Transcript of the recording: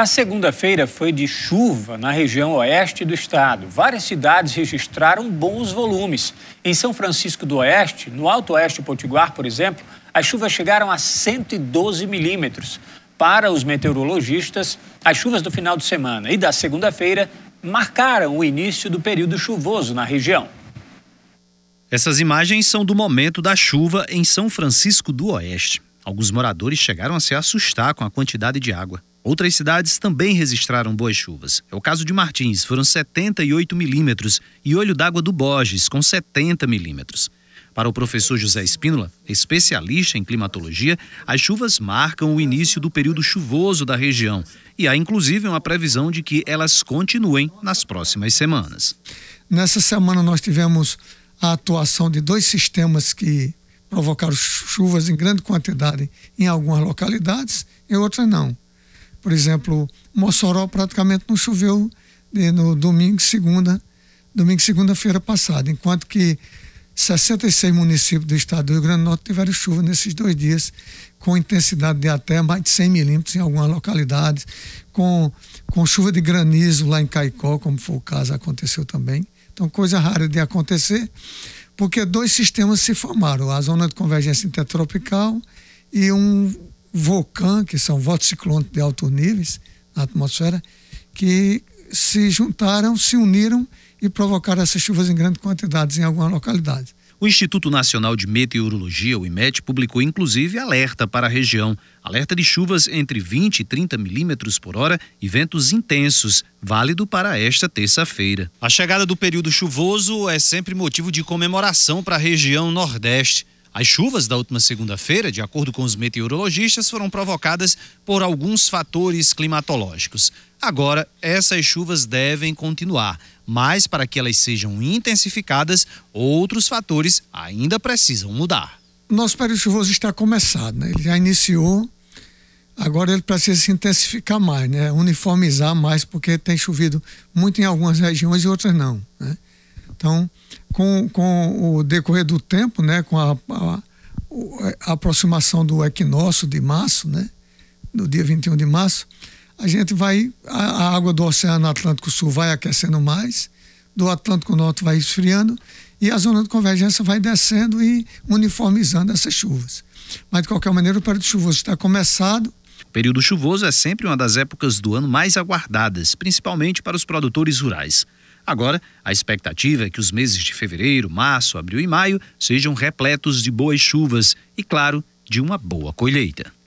A segunda-feira foi de chuva na região oeste do estado. Várias cidades registraram bons volumes. Em São Francisco do Oeste, no Alto Oeste Potiguar, por exemplo, as chuvas chegaram a 112 milímetros. Para os meteorologistas, as chuvas do final de semana e da segunda-feira marcaram o início do período chuvoso na região. Essas imagens são do momento da chuva em São Francisco do Oeste. Alguns moradores chegaram a se assustar com a quantidade de água. Outras cidades também registraram boas chuvas. É o caso de Martins, foram 78 milímetros, e Olho d'Água do Borges, com 70 milímetros. Para o professor José Espínola, especialista em climatologia, as chuvas marcam o início do período chuvoso da região e há inclusive uma previsão de que elas continuem nas próximas semanas. Nessa semana nós tivemos a atuação de dois sistemas que provocaram chuvas em grande quantidade em algumas localidades e outras não. Por exemplo, Mossoró praticamente não choveu no domingo, segunda, domingo, segunda-feira passada, enquanto que 66 municípios do estado do Rio Grande do Norte tiveram chuva nesses dois dias, com intensidade de até mais de 100 milímetros em algumas localidades, com, com chuva de granizo lá em Caicó, como foi o caso, aconteceu também. Então, coisa rara de acontecer, porque dois sistemas se formaram: a zona de convergência intertropical e um Vulcan, que são votos ciclônicos de altos níveis na atmosfera, que se juntaram, se uniram e provocaram essas chuvas em grandes quantidades em algumas localidades. O Instituto Nacional de Meteorologia, o IMET, publicou inclusive alerta para a região. Alerta de chuvas entre 20 e 30 milímetros por hora e ventos intensos, válido para esta terça-feira. A chegada do período chuvoso é sempre motivo de comemoração para a região Nordeste. As chuvas da última segunda-feira, de acordo com os meteorologistas, foram provocadas por alguns fatores climatológicos. Agora, essas chuvas devem continuar, mas para que elas sejam intensificadas, outros fatores ainda precisam mudar. Nosso período chuvoso está começado, né? ele já iniciou, agora ele precisa se intensificar mais, né? uniformizar mais, porque tem chovido muito em algumas regiões e outras não. Né? Então, com, com o decorrer do tempo, né, com a, a, a aproximação do equinócio de março, né, no dia 21 de março, a gente vai, a, a água do Oceano Atlântico Sul vai aquecendo mais, do Atlântico Norte vai esfriando e a zona de convergência vai descendo e uniformizando essas chuvas. Mas, de qualquer maneira, o período chuvoso está começado, o período chuvoso é sempre uma das épocas do ano mais aguardadas, principalmente para os produtores rurais. Agora, a expectativa é que os meses de fevereiro, março, abril e maio sejam repletos de boas chuvas e, claro, de uma boa colheita.